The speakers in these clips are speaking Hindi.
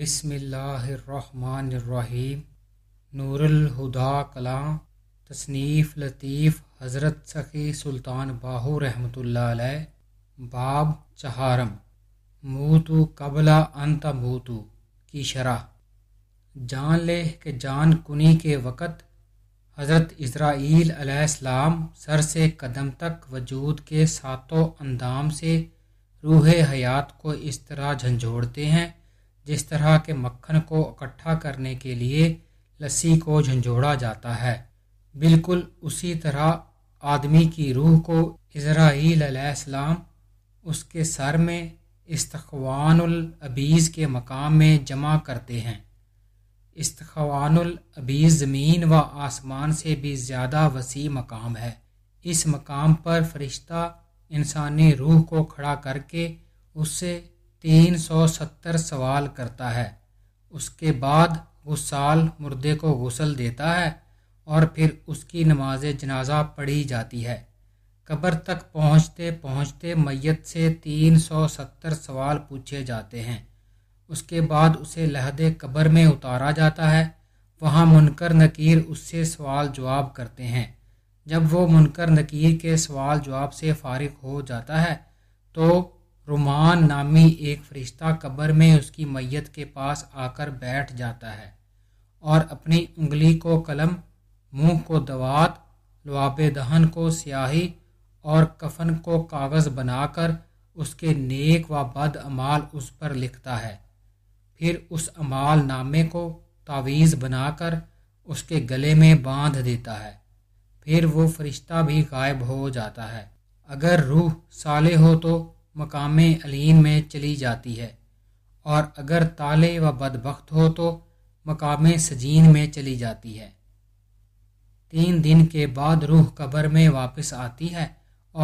बसमीम नूरलहुदा कलाम तसनीफ़ लतीफ़ हज़रत सखी सुल्तान बाहू रहमत बाब चहारम मूतु कबला अंत मूतु की शरा जान ले के जान कुनी के वक़्त हज़रत इसराइल अलैहिस्सलाम सर से कदम तक वजूद के सातों अंदाम से रूह हयात को इस तरह झंझोड़ते हैं जिस तरह के मक्खन को इकट्ठा करने के लिए लस्सी को झंझोड़ा जाता है बिल्कुल उसी तरह आदमी की रूह को इसराइलम उसके सर में इस्तवानबीज़ के मकाम में जमा करते हैं इस्तवानबीज़ ज़मीन व आसमान से भी ज़्यादा वसी मकाम है इस मकाम पर फरिश्ता इंसानी रूह को खड़ा करके उससे तीन सौ सत्तर सवाल करता है उसके बाद गुस्साल मुर्दे को गुसल देता है और फिर उसकी नमाज जनाजा पढ़ी जाती है कब्र तक पहुँचते पहुँचते मैत से तीन सौ सत्तर सवाल पूछे जाते हैं उसके बाद उसे लहद कब्र में उतारा जाता है वहाँ मुनकर नकीर उससे सवाल जवाब करते हैं जब वो मुनकर नकीर के सवाल जवाब से फारिग हो जाता है तो रुमान नामी एक फरिश्ता कब्र में उसकी मैयत के पास आकर बैठ जाता है और अपनी उंगली को कलम मुंह को दवात लवाब दहन को स्याही और कफन को कागज़ बनाकर उसके नेक व बद अमाल उस पर लिखता है फिर उस अमाल नामे को तावीज़ बनाकर उसके गले में बांध देता है फिर वो फरिश्ता भी गायब हो जाता है अगर रूह साले हो तो मकाम अलीन में चली जाती है और अगर ताले व बदबخت हो तो मकाम सजीन में चली जाती है तीन दिन के बाद रूह कब्र में वापस आती है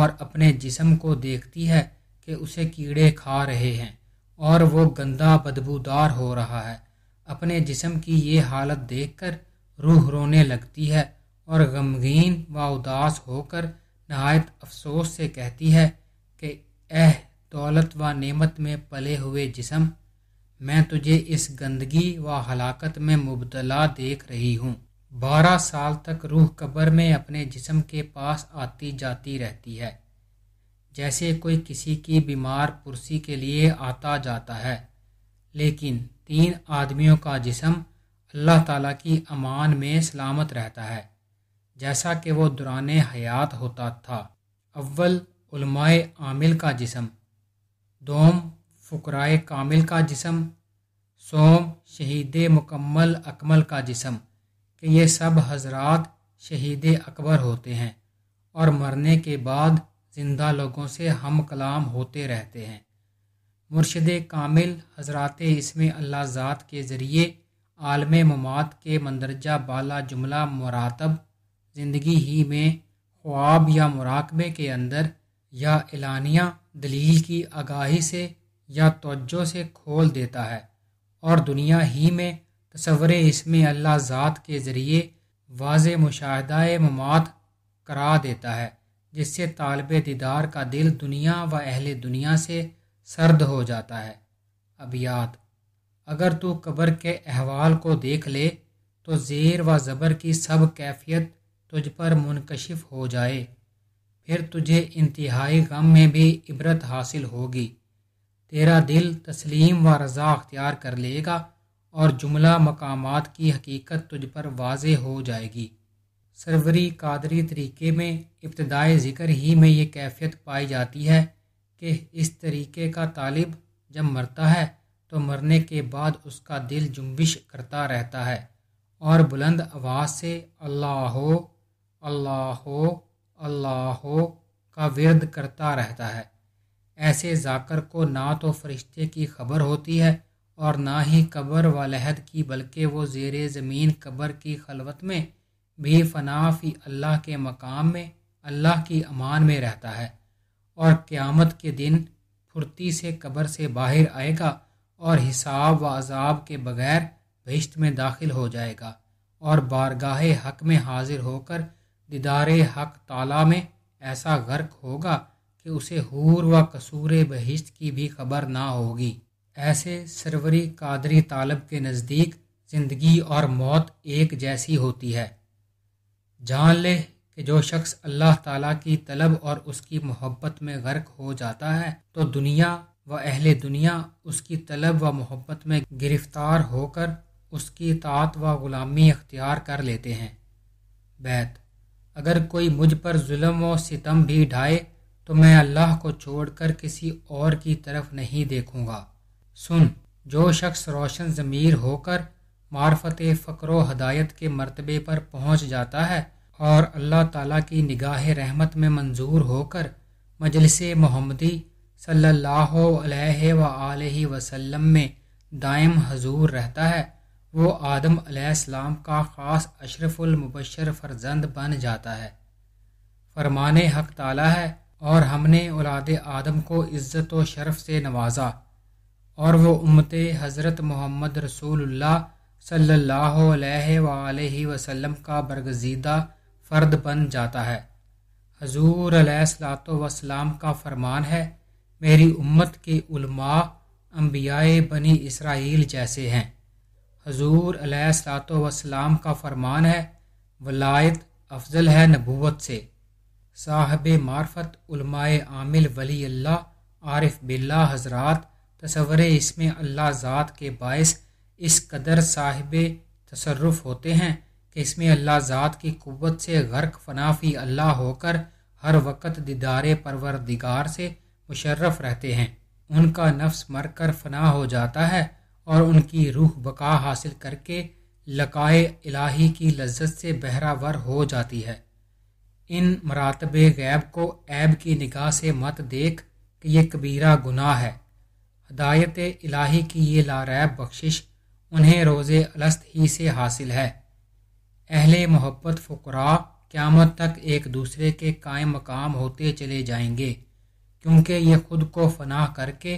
और अपने जिस्म को देखती है कि उसे कीड़े खा रहे हैं और वो गंदा बदबूदार हो रहा है अपने जिस्म की ये हालत देखकर रूह रोने लगती है और गमगीन व उदास होकर नहायत अफसोस से कहती है कि एह दौलत व नेमत में पले हुए जिसम मैं तुझे इस गंदगी व हलाकत में मुबतला देख रही हूँ बारह साल तक रूह कब्र में अपने जिसम के पास आती जाती रहती है जैसे कोई किसी की बीमार पुरसी के लिए आता जाता है लेकिन तीन आदमियों का जिसम अल्लाह ताला की अमान में सलामत रहता है जैसा कि वो दुरान हयात होता था अव्वल आमिल का जिसम दोम फ़ुकराए कामिल का जिसम सोम शहीद मुकम्मल अकमल का जिसम कि ये सब हजरात शहीद अकबर होते हैं और मरने के बाद ज़िंदा लोगों से हम कलाम होते रहते हैं मुर्शद कामिल हजरात इसमें अल्लाह ज़ात के ज़रिए आलम ममात के मंदरजा बाला जुमला मुरातब ज़िंदगी ही में ख्वाब या मुराकबे के अंदर या एलानिया दलील की आगाही से या तोज्जो से खोल देता है और दुनिया ही में तस्वर इसमें अल्लाह ज़ात के ज़रिए वाज मुशाह ममात करा देता है जिससे तालब दीदार का दिल दुनिया व अहल दुनिया से सर्द हो जाता है अब याद अगर तू कब्र के अहवाल को देख ले तो ज़ेर व ज़बर की सब कैफियत तुझ पर मुनकशिफ हो जाए फिर तुझे इंतहाई गम में भी इबरत हासिल होगी तेरा दिल तस्लीम व रज़ा अख्तियार कर लेगा और जुमला मकाम की हकीकत तुझ पर वाज हो जाएगी सरवरी कादरी तरीके में इब्तदाई ज़िक्र ही में ये कैफियत पाई जाती है कि इस तरीके का तालिब जब मरता है तो मरने के बाद उसका दिल जुम्बिश करता रहता है और बुलंद आवाज़ से अल्लाह हो अल्लाह हो अल्लाह का विरद करता रहता है ऐसे जाकर को ना तो फरिश्ते की खबर होती है और ना ही कब्र व लहद की बल्कि वो जेर ज़मीन कब्र की खलवत में भी फनाफी अल्लाह के मकाम में अल्लाह की अमान में रहता है और क़्यामत के दिन फुर्ती से कब्र से बाहर आएगा और हिसाब व अजाब के बगैर भिश्त में दाखिल हो जाएगा और बारगाह हक में हाजिर होकर दीदार हक ताला में ऐसा गर्क होगा कि उसे हूर व कसूर बहिश्त की भी खबर ना होगी ऐसे सरवरी कादरी तालब के नज़दीक ज़िंदगी और मौत एक जैसी होती है जान ले कि जो शख्स अल्लाह ताला की तलब और उसकी मोहब्बत में गर्क हो जाता है तो दुनिया व अहल दुनिया उसकी तलब व मोहब्बत में गिरफ्तार होकर उसकी तात व ग़ुलामी अख्तियार कर लेते हैं बैत अगर कोई मुझ पर जुल्म व सितम भी ढाए तो मैं अल्लाह को छोड़कर किसी और की तरफ नहीं देखूंगा सुन जो शख्स रोशन ज़मीर होकर मार्फत फ़क्र हदायत के मरतबे पर पहुंच जाता है और अल्लाह ताला की निगाह रहमत में मंजूर होकर मजलिस मोहम्मदी सल्लल्लाहु अलैहि व आलि वसल्लम में दायम हजूर रहता है वो आदम अलैहिस्सलाम का ख़ास अशरफुलमबशर फ़रजंद बन जाता है फरमान हक ताला है और हमने औलाद आदम को इज़्ज़त व शरफ से नवाजा और वो उम्मत हज़रत मोहम्मद रसूलुल्लाह सल्लल्लाहु अलैहि वसल्लम का बरगजीदा फ़र्द बन जाता है हजूर सलाम का फरमान है मेरी उम्मत के उल्मा अम्बियाए बनी इसराइल जैसे हैं हजूर अलैहिस्सलाम का फरमान है वलायत अफजल है नबूवत से साहब मार्फत उलमाए आमिल वली अल्लाह आरिफ बिल्ला हजरात तसवर इसमें अल्लाह ज़ात के बायस इस कदर साहिब तसरफ होते हैं कि इसमें अल्लाह ज़ात की कुत से गर्क फनाफी अल्लाह होकर हर वक्त दीदार परवरदिगार से मुशर्रफ रहते हैं उनका नफ्स मर कर फना हो जाता है और उनकी रूह बका हासिल करके लकाए इलाही की लज्जत से बहरावर हो जाती है इन मरातब गैब को ऐब की निगाह से मत देख कि ये कबीरा गुनाह है हदायत इलाही की ये लारैब बख्शिश उन्हें रोज़े अलस्त ही से हासिल है अहले मोहब्बत फकरा क़्यामत तक एक दूसरे के कायम मकाम होते चले जाएंगे क्योंकि ये ख़ुद को फनाह करके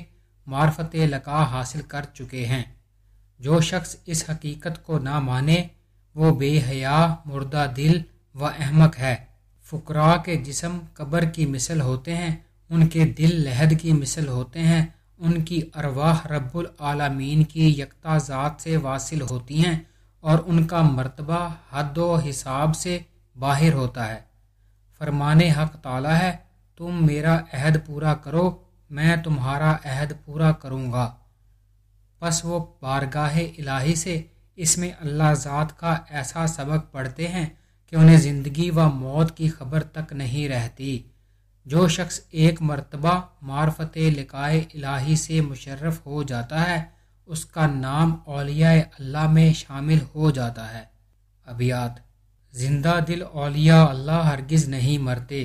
मार्फत लका हासिल कर चुके हैं जो शख्स इस हकीकत को ना माने वो बेहया मुर्दा दिल व अहमक है फकरा के जिसम कब्र की मिसल होते हैं उनके दिल लहद की मिसल होते हैं उनकी अरवाह रब्बुल आलमीन की यकता ज़ात से वासिल होती हैं और उनका मर्तबा हद व हिसाब से बाहिर होता है फरमान हक ताला है तुम मेरा अहद पूरा करो मैं तुम्हारा अहद पूरा करूँगा बस वो बारगाह इलाही से इसमें अल्लाह ज़ात का ऐसा सबक पढ़ते हैं कि उन्हें ज़िंदगी व मौत की खबर तक नहीं रहती जो शख्स एक मरतबा मार्फत लिकाए इलाही से मुशर्रफ हो जाता है उसका नाम अलिया अल्लाह में शामिल हो जाता है अबियात जिंदा दिल अलिया अल्लाह हरगिज़ नहीं मरते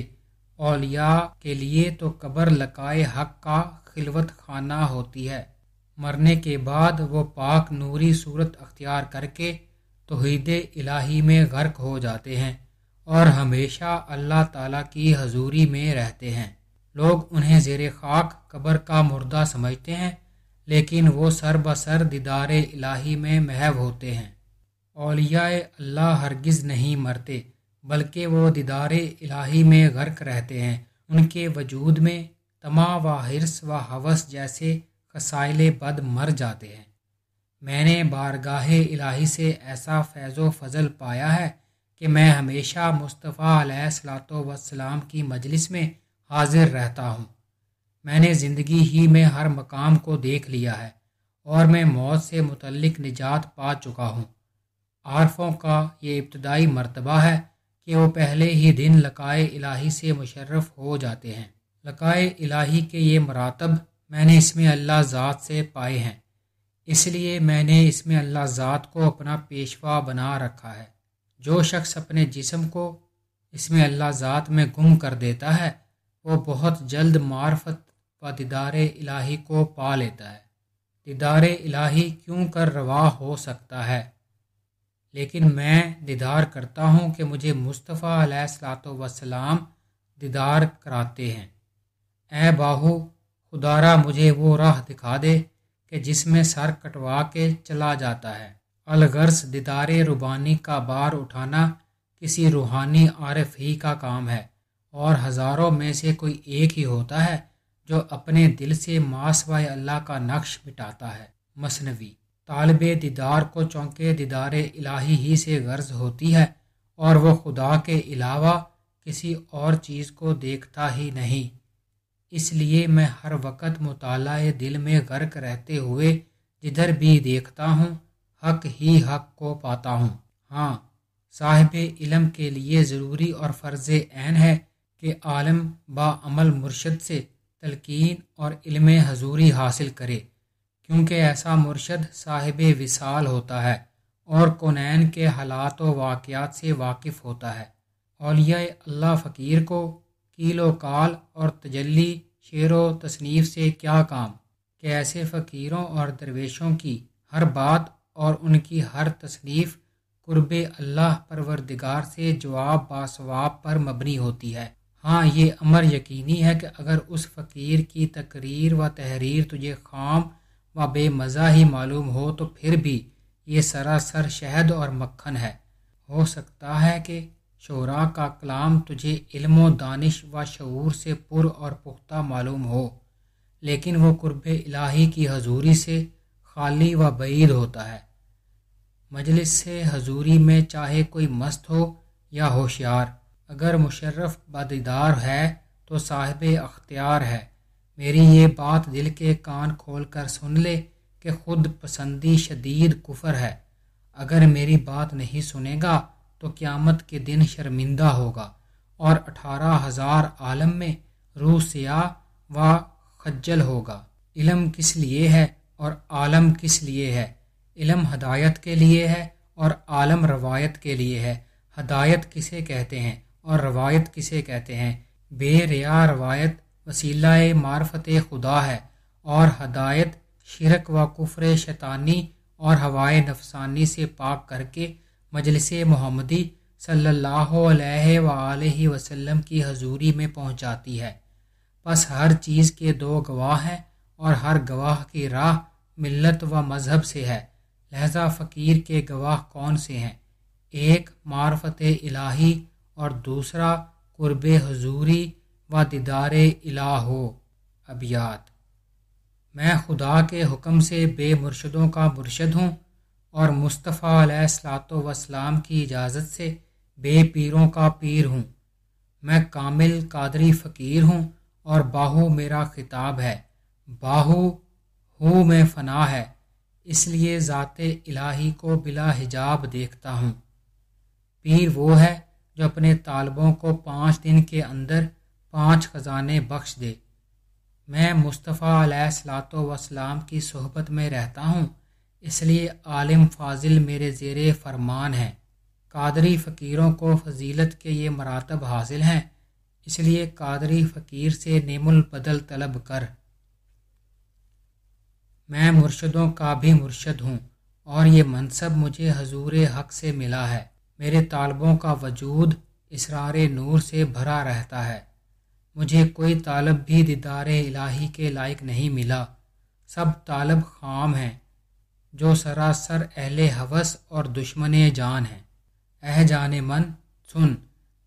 औलिया के लिए तो कब्र लकाए हक का खिलवत खाना होती है मरने के बाद वो पाक नूरी सूरत अख्तियार करके तोहद इलाही में गर्क हो जाते हैं और हमेशा अल्लाह ताला की हजूरी में रहते हैं लोग उन्हें जेर खाक कब्र का मुर्दा समझते हैं लेकिन वो सर बसर दीदार इलाही में महव होते हैं अलिया अल्लाह हरगिज़ नहीं मरते बल्कि वो दीदार इलाही में गर्क रहते हैं उनके वजूद में तमा व हिरस व हवस जैसे कसाइले बद मर जाते हैं मैंने बारगाह इलाही से ऐसा फैज़ो फजल पाया है कि मैं हमेशा मुस्तफ़ा सलातोसलाम की मजलिस में हाजिर रहता हूँ मैंने ज़िंदगी ही में हर मकाम को देख लिया है और मैं मौत से मुतलक निजात पा चुका हूँ आरफ़ों का ये इब्तदाई मरतबा है कि वो पहले ही दिन लकाए इलाही से मुशर्रफ हो जाते हैं लकाए इलाही के ये मरातब मैंने इसमें अल्लाह ज़ात से पाए हैं इसलिए मैंने इसमें अल्लाह ज़ात को अपना पेशवा बना रखा है जो शख्स अपने जिसम को इसमें अल्लाह ज़ात में गुम कर देता है वो बहुत जल्द मार्फत व दीदार इलाही को पा लेता है दीदार इलाही क्यों कर रवा हो सकता है लेकिन मैं दीदार करता हूँ कि मुझे मुस्तफ़ा सलाम दीदार कराते हैं ए बाहू खुदारा मुझे वो राह दिखा दे कि जिसमें सर कटवा के चला जाता है अलगर्स दीदार रुबानी का बार उठाना किसी रूहानी आरफ ही का काम है और हज़ारों में से कोई एक ही होता है जो अपने दिल से मास अल्लाह का नक्श मिटाता है मसनवी तालब दीदार को चौंके दीदार इलाही ही से गर्ज होती है और वह खुदा के अलावा किसी और चीज़ को देखता ही नहीं इसलिए मैं हर वक्त मुताल दिल में गर्क रहते हुए जिधर भी देखता हूँ हक ही हक को पाता हूँ हाँ साहिब इलम के लिए ज़रूरी और फ़र्ज़ ऐन है कि आलम बामल मुर्शद से तलकिन और इलम हजूरी हासिल करे क्योंकि ऐसा मुर्शद साहिब विसाल होता है और कनैन के हालात व वाक़ात से वाकिफ़ होता है अलिया अल्लाह फ़कीर को कीलो काल और तजली शेर व तसनीफ़ से क्या काम कि ऐसे फ़कीरों और दरवेशों की हर बात और उनकी हर तसनीफ़ कुर्ब अल्लाह परवरदिगार से जवाब बासवाब पर मबनी होती है हाँ ये अमर यकीनी है कि अगर उस फ़कीर की तकरीर व तहरीर तुझे खाम व बेमज़ा ही मालूम हो तो फिर भी ये सरासर शहद और मक्खन है हो सकता है कि शोरा का कलाम तुझे इल्म दानिश व शूर से पुर और पुख्ता मालूम हो लेकिन वो कुर्ब इलाही की हजूरी से खाली व बैद होता है मजलिस से हजूरी में चाहे कोई मस्त हो या होशियार अगर मुशर्रफ बदीदार है तो साहिब अख्तियार है मेरी ये बात दिल के कान खोल कर सुन ले कि खुद पसंदी शदीद कुफर है अगर मेरी बात नहीं सुनेगा तो क़्यामत के दिन शर्मिंदा होगा और अठारह हज़ार आलम में रू सिया व खज्जल होगा इलम किस लिए है और आलम किस लिए है इलम हदायत के लिए है और आलम रवायत के लिए है हदायत किसे कहते हैं और रवायत किसे कहते हैं बे रिया रवायत वसीला मारफत खुदा है और हदायत शिरक व कुफर शैतानी और हवाए नफसानी से पाक करके मजलिस मोहम्मदी सल्लल्लाहु अलैहि वसल्लम की हजूरी में पहुंचाती है बस हर चीज़ के दो गवाह हैं और हर गवाह की राह मिलत व मज़हब से है लहजा फ़कीर के गवाह कौन से हैं एक मार्फत इलाही और दूसरा कुर्ब हजूरी व दीदार इला हो अबियात मैं खुदा के हुक्म से मुर्शदों का मुर्शद हूँ और मुस्तफ़ा सलात वसलाम की इजाज़त से बेपीरों का पीर हूँ मैं कामिल कादरी फ़कीर हूँ और बाहू मेरा खिताब है बाहू हूँ मैं फ़ना है इसलिए ज़ात इलाही को बिला हिजाब देखता हूँ पीर वो है जो अपने तालबों को पाँच दिन के अंदर पांच खजाने बख्श दे मैं मुस्तफ़ा सलातोसलाम की सोहबत में रहता हूँ इसलिए आलिम फाजिल मेरे ज़ेर फरमान हैं कादरी फ़कीरों को फजीलत के ये मरातब हासिल हैं इसलिए कादरी फ़कीर से नेमुल बदल तलब कर मैं मुर्शदों का भी मुर्शद हूँ और ये मनसब मुझे हजूर हक से मिला है मेरे तालबों का वजूद इसरार नूर से भरा रहता है मुझे कोई तालब भी दीदार इलाही के लायक नहीं मिला सब तालब खाम हैं जो सरासर अहले हवस और दुश्मन जान हैं अह जान मन सुन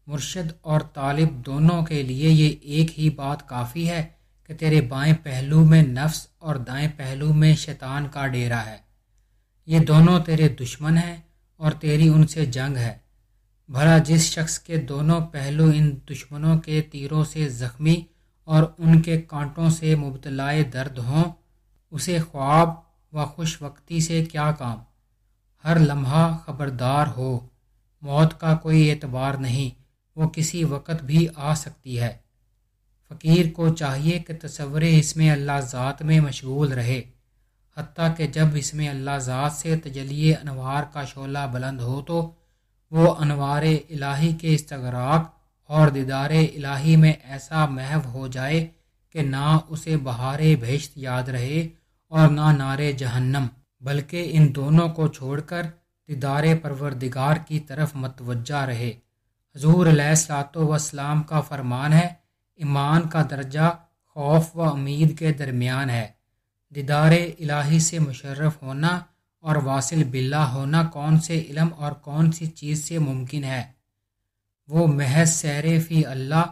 मुर्शद और तालिब दोनों के लिए ये एक ही बात काफ़ी है कि तेरे बाएं पहलू में नफ्स और दाएं पहलू में शैतान का डेरा है ये दोनों तेरे दुश्मन हैं और तेरी उनसे जंग है भला जिस शख्स के दोनों पहलू इन दुश्मनों के तीरों से ज़ख्मी और उनके कांटों से मुबतलाए दर्द हों उसे ख्वाब व खुश वक्ती से क्या काम हर लम्हा खबरदार हो मौत का कोई एतबार नहीं वो किसी वक़्त भी आ सकती है फ़कीर को चाहिए कि तस्वर इसमें अल्लाह ज़ात में मशगूल रहे हती कि जब इसमें अल्लाह ज़ात से तजलिए अनवार का शोला बुलंद हो तो वो अनवार इलाही के इस्तगराक और दीदार इलाही में ऐसा महव हो जाए कि ना उसे बहारे भेष्ट याद रहे और ना नारे जहन्नम बल्कि इन दोनों को छोड़कर दीदार परवरदिगार की तरफ मतवजा रहे हजूर वसलाम का फरमान है ईमान का दर्जा खौफ व उम्मीद के दरमियान है दीदार इलाही से मुशर्रफ होना और वासिल बिल्ला होना कौन से इलम और कौन सी चीज़ से मुमकिन है वो महज सैर फ़ी अल्लाह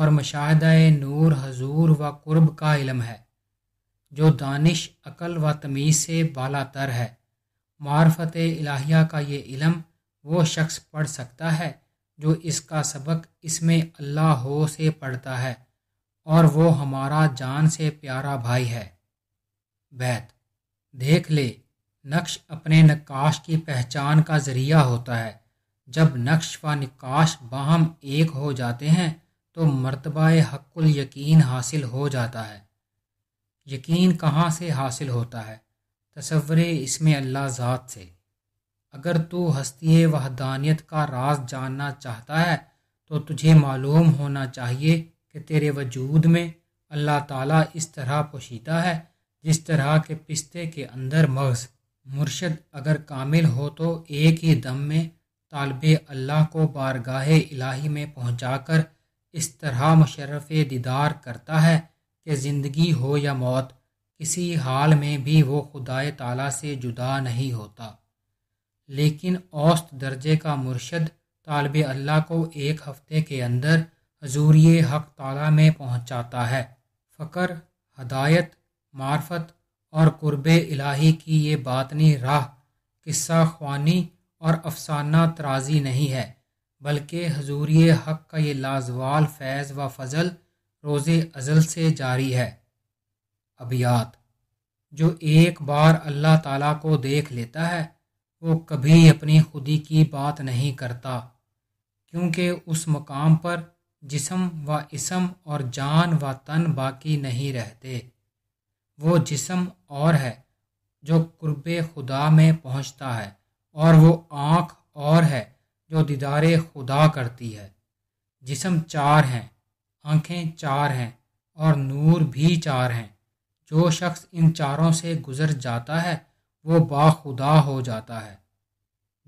और मशाहद नूर हजूर व कुर्ब का इलम है जो दानिश अकल व तमीज़ से बाला तर है मार्फत इलाहिया का ये इलम वो शख्स पढ़ सकता है जो इसका सबक इसमें अल्लाह हो से पढ़ता है और वो हमारा जान से प्यारा भाई है बैत देख ले नक्श अपने नक़ाश की पहचान का जरिया होता है जब नक्श व निकाश बाहम एक हो जाते हैं तो मरतबा हक्ल यकीन हासिल हो जाता है यकीन कहाँ से हासिल होता है तस्वर इसमें अल्लाह ज़ात से अगर तू हस्ती वहदानियत का राज जानना चाहता है तो तुझे मालूम होना चाहिए कि तेरे वजूद में अल्लाह ताला इस तरह पोशीदा है जिस तरह के पिस्ते के अंदर मग़ज़ मुर्शद अगर कामिल हो तो एक ही दम में तालब अल्लाह को बारगाह इलाही में पहुंचाकर इस तरह मशरफ दीदार करता है कि ज़िंदगी हो या मौत किसी हाल में भी वो खुदाए ताला से जुदा नहीं होता लेकिन औस्त दर्जे का मुर्शद तालब अल्लाह को एक हफ्ते के अंदर हजूरी हक ताला में पहुंचाता है फ़कर हदायत मार्फत और कुर्ब इलाही की ये बातनी राह किस्सा ख्वानी और अफसाना तराजी नहीं है बल्कि हजूरी हक का ये लाजवाल फैज़ व फजल रोज़ अज़ल से जारी है अबियात जो एक बार अल्लाह ताला को देख लेता है वो कभी अपनी खुदी की बात नहीं करता क्योंकि उस मकाम पर जिसम व इसम और जान व तन बाकी नहीं रहते वो जिसम और है जो कुर्ब खुदा में पहुंचता है और वो आँख और है जो दीदार खुदा करती है जिसम चार हैं आँखें चार हैं और नूर भी चार हैं जो शख्स इन चारों से गुज़र जाता है वो बाखुदा हो जाता है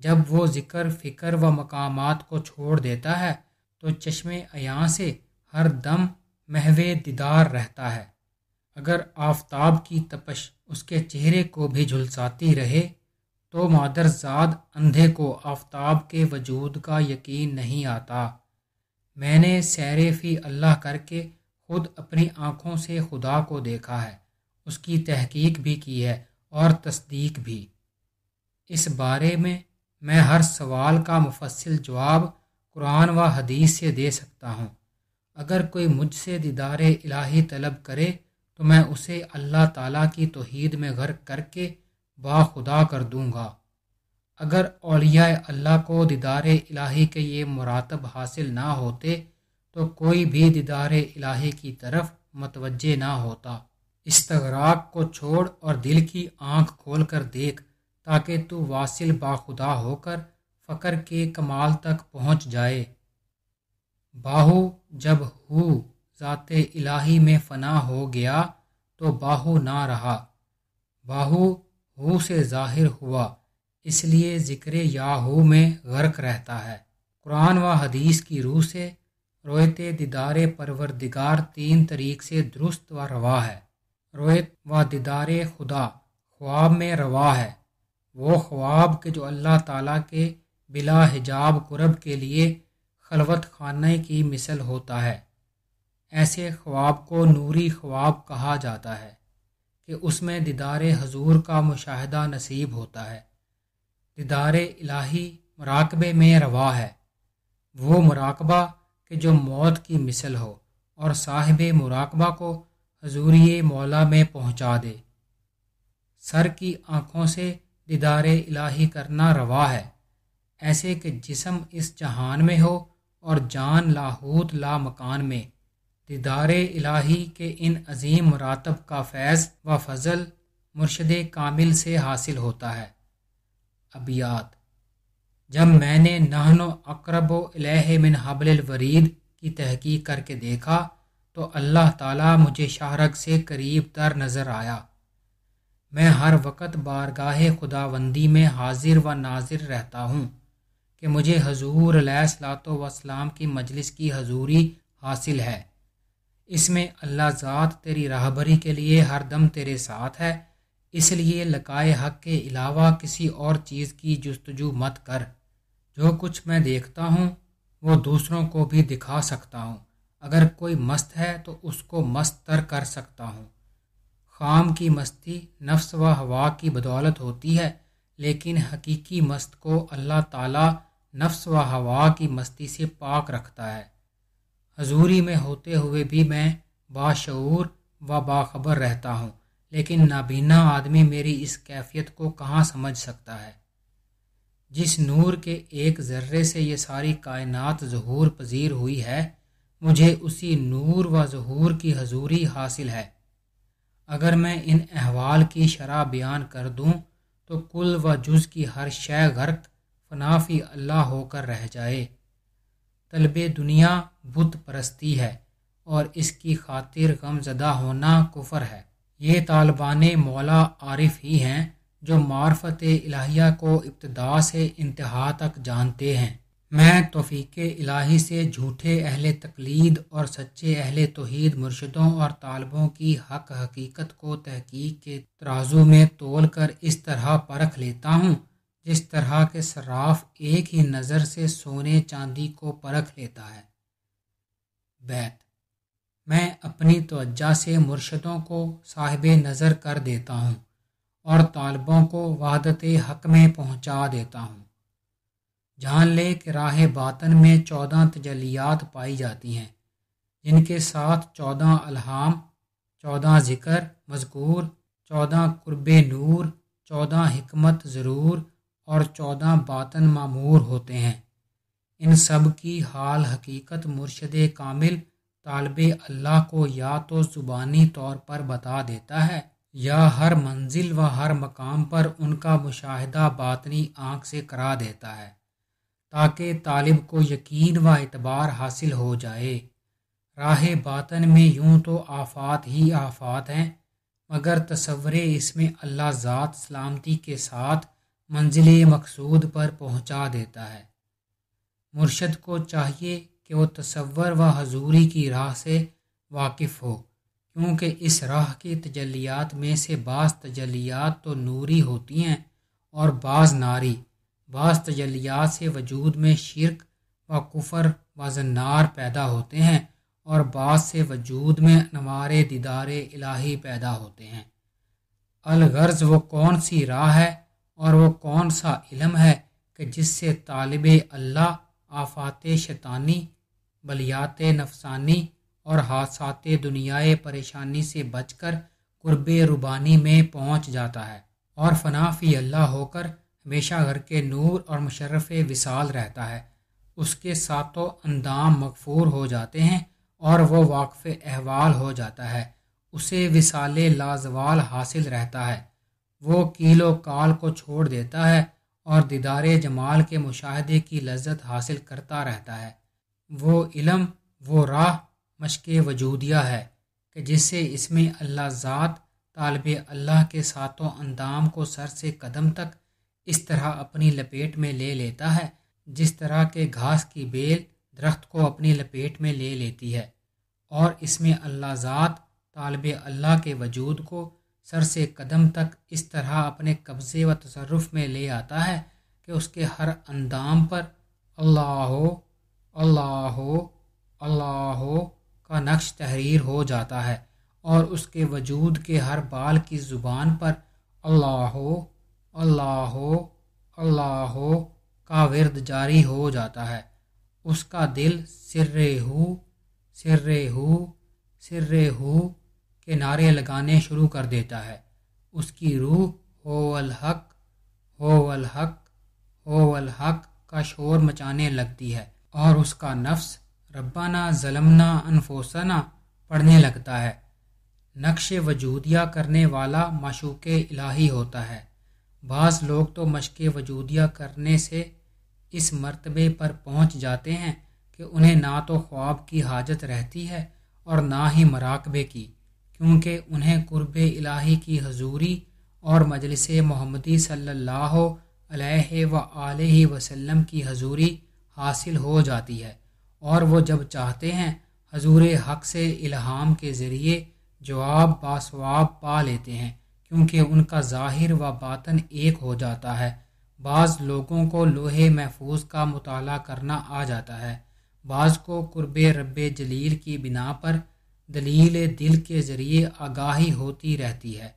जब वो ज़िक्र फ़िक्र व मकामात को छोड़ देता है तो चश्मे अयां से हर दम महवे दीदार रहता है अगर आफताब की तपश उसके चेहरे को भी झुलसाती रहे तो मादरजाद अंधे को आफताब के वजूद का यकीन नहीं आता मैंने सैर फी अल्लाह करके खुद अपनी आँखों से खुदा को देखा है उसकी तहकीक भी की है और तस्दीक भी इस बारे में मैं हर सवाल का मुफसल जवाब कुरान व हदीस से दे सकता हूँ अगर कोई मुझसे दीदार इलाही तलब करे तो मैं उसे अल्लाह ताला की तोहीद में गर्क करके बाखुदा कर दूंगा अगर अलिया अल्लाह को दीदार इलाही के ये मुरातब हासिल ना होते तो कोई भी दीदार इलाही की तरफ मतवजह ना होता इस्तराक को छोड़ और दिल की आंख खोल कर देख ताकि तू वासिल बाखुदा होकर फ़कर के कमाल तक पहुँच जाए बाहु जब हु ज़ात इलाही में फ़ना हो गया तो बाहू ना रहा बाहू हु से ज़ाहिर हुआ इसलिए ज़िक्र याहू में गर्क रहता है कुरान व हदीस की रूह से रोयत दिदार परवरदिगार तीन तरीक से दुरुस्त व रवा है रोयत व दिदार खुदा ख्वाब में रवा है वो ख्वाब के जो अल्लाह ताला के बिला हिजाब कुरब के लिए खलवत खाने की मिसल होता है ऐसे ख्वाब को नूरी ख्वाब कहा जाता है कि उसमें दीदार हजूर का मुशाह नसीब होता है दीदार इलाही मराकबे में रवा है वो मराकबा कि जो मौत की मिसल हो और साहिब मराकबा को हजूरी मौला में पहुंचा दे सर की आँखों से दीदार इलाही करना रवा है ऐसे कि जिसम इस जहान में हो और जान लाहूत ला मकान में दीदार इलाही के इन अजीम मरातब का फैज़ व फजल मुर्शद कामिल से हासिल होता है अबियात जब मैंने नहनो अकरब अलह मिन वरीद की तहकीक करके देखा तो अल्लाह ताला मुझे शाहरग से करीब तर नज़र आया मैं हर वक्त बारगाह खुदाबंदी में हाजिर व नाजिर रहता हूँ कि मुझे हजूर सलात वसलाम की मजलिस की हजूरी हासिल है इसमें अल्लाह ज़ात तेरी राहबरी के लिए हर दम तेरे साथ है इसलिए लकाए हक के अलावा किसी और चीज़ की जस्तजू मत कर जो कुछ मैं देखता हूँ वो दूसरों को भी दिखा सकता हूँ अगर कोई मस्त है तो उसको मस्त तर कर सकता हूँ खाम की मस्ती नफ्स व हवा की बदौलत होती है लेकिन हकीकी मस्त को अल्लाह ताला नफ्स व हवा की मस्ती से पाक रखता है हजूरी में होते हुए भी मैं बाशूर व बाखबर रहता हूँ लेकिन नाबीना आदमी मेरी इस कैफियत को कहाँ समझ सकता है जिस नूर के एक ज़र्रे से ये सारी कायनात जहूर पजीर हुई है मुझे उसी नूर व जहूर की हजूरी हासिल है अगर मैं इन अहवाल की शरा बयान कर दूँ तो कुल व जुज़ की हर शय गर्क फनाफी अल्लाह होकर रह जाए तलब दुनिया बुत परस्ती है और इसकी खातिर गमजदा होना कुफर है ये तालबान मौला आरिफ ही हैं जो मार्फत इलाहिया को इब्तदा से इंतहा तक जानते हैं मैं तोफ़ीक इलाही से झूठे अहल तकलीद और सच्चे अहल तोहद मुर्शदों और तालबों की हक हकीकत को तहकीक के तराजू में तोल कर इस तरह परख लेता हूँ जिस तरह के सराफ एक ही नज़र से सोने चांदी को परख लेता है बैत मैं अपनी तोज्जा से मुर्शदों को साहिब नज़र कर देता हूँ और तालबों को वहादत हक में पहुँचा देता हूँ जान ले कि राह बातन में चौदह तजलियात पाई जाती हैं जिनके साथ चौदह अलहाम चौदह ज़िक्र मजकूर चौदह कुर्ब नूर चौदह हमत ज़रूर और चौदह बातन मामूर होते हैं इन सब की हाल हकीकत मुर्शद कामिल तालब अल्लाह को या तो ज़ुबानी तौर पर बता देता है या हर मंजिल व हर मकाम पर उनका मुशाहिदा बातनी आँख से करा देता है ताकि तालिब को यकीन व अतबार हासिल हो जाए राह बातन में यूं तो आफात ही आफात हैं मगर तस्वरें इसमें अल्लाह ज़ात सलामती के साथ मंजिल मकसूद पर पहुंचा देता है मुर्शद को चाहिए कि वो तसवर व हजूरी की राह से वाकिफ़ हो क्योंकि इस राह की तजलियात में से बास तजलियात तो नूरी होती हैं और बाज़ नारी बास तजलियात से वजूद में शिरक व कुफर व जन्नार पैदा होते हैं और बाज़ से वजूद में अनवार दीदार इलाही पैदा होते हैं अलगर्ज वो कौन सी राह है और वो कौन सा इलम है कि जिससे तालब अल्लाह आफात शैतानी बलियात नफसानी और हादसात दुनियाए परेशानी से बचकर कुर्ब रुबानी में पहुंच जाता है और फनाफी अल्लाह होकर हमेशा घर के नूर और मशरफ विसाल रहता है उसके सातों अंदाम मकफूर हो जाते हैं और वो वाकफ़ अहवाल हो जाता है उसे विसाल लाजवाल हासिल रहता है वो कीलो काल को छोड़ देता है और दीदार जमाल के मुशाहदे की लज्जत हासिल करता रहता है वो इलम वो राह मशक वजूदिया है कि जिससे इसमें अल्लाह ज़ात तालब अल्लाह के सातों अंदाम को सर से कदम तक इस तरह अपनी लपेट में ले लेता है जिस तरह के घास की बेल दरख्त को अपनी लपेट में ले लेती है और इसमें अल्लाह ज़ात तालब अल्लाह के वजूद को सर से कदम तक इस तरह अपने कब्ज़े व तसरफ़ में ले आता है कि उसके हर अंदाम पर अल्लाह अल्लाह अल्लाह का नक्श तहरीर हो जाता है और उसके वजूद के हर बाल की ज़ुबान पर अल्लाह अल्लाह अल्लाह का विरद जारी हो जाता है उसका दिल सिर्रे हु सिर्रे हु सिर्रे हु के नारे लगाने शुरू कर देता है उसकी रूह वल हक होवल हक होवल हक का शोर मचाने लगती है और उसका नफ्स रब्बाना जलमना अनफोसना पढ़ने लगता है नक्श वजूदिया करने वाला मशूक इलाही होता है बास लोग तो मशक वजूदिया करने से इस मरतबे पर पहुंच जाते हैं कि उन्हें ना तो ख्वाब की हाजत रहती है और ना ही मराकबे की क्योंकि उन्हें कुर्ब इलाही की हजूरी और मजलिस मोहम्मदी सल्ला व वसल्लम की हजूरी हासिल हो जाती है और वो जब चाहते हैं हजूर हक से इल्हाम के ज़रिए जवाब बासवाब पा लेते हैं क्योंकि उनका ज़ाहिर व बातन एक हो जाता है बाज़ लोगों को लोहे महफूज का मताल करना आ जाता है बाज़ को कुर्ब रब जलील की बिना पर दलील दिल के ज़रिए आगाही होती रहती है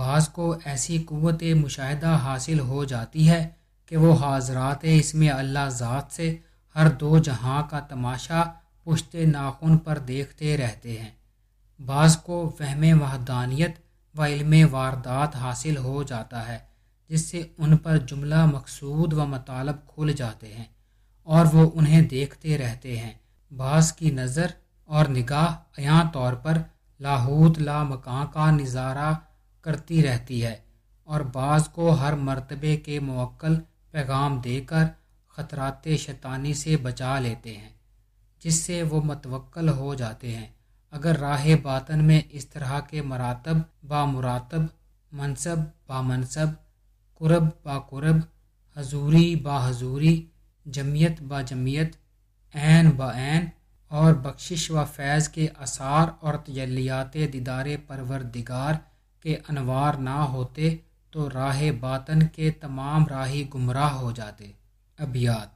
बास को ऐसी क़वत मुशाह हासिल हो जाती है कि वो हाजरात इसमें अल्लाह ज़ात से हर दो जहाँ का तमाशा पुश्ते नाखून पर देखते रहते हैं बास को वहम वहदानियत व इल्म वारदात हासिल हो जाता है जिससे उन पर जुमला मकसूद व मतलब खुल जाते हैं और वो उन्हें देखते रहते हैं बास की नज़र और निगाह अया तौर पर लाहूत ला मकान का नज़ारा करती रहती है और बाज़ को हर मरतबे के मौक़ल पैगाम देकर ख़तरात शैतानी से बचा लेते हैं जिससे वो मतवक्ल हो जाते हैं अगर राह बातन में इस तरह के मरातब बामरातब मनसब बामनसब कुरब बाब हजूरी बाहजूरी जमीयत बाजमीयत ऐन बान और बख्शिश व फैज़ के आसार और तजलियात दीदार परवरदिगार के अनवार ना होते तो राह बातन के तमाम राही गुमराह हो जाते अबियात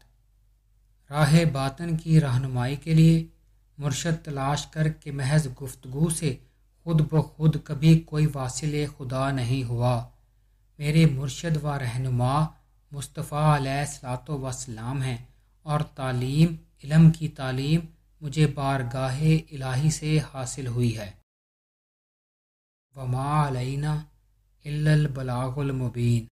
राह बातन की रहनुमाई के लिए मुर्शद तलाश कर के महज गुफ्तगु से खुद ब खुद कभी कोई वासिल खुदा नहीं हुआ मेरे मुर्शद व रहनुमा मुस्तफ़ा सलात वसलाम हैं और तालीम इलम की तालीम मुझे बारगाह इलाही से हासिल हुई है वमा अलैना इल्लल बलागुल मुबीन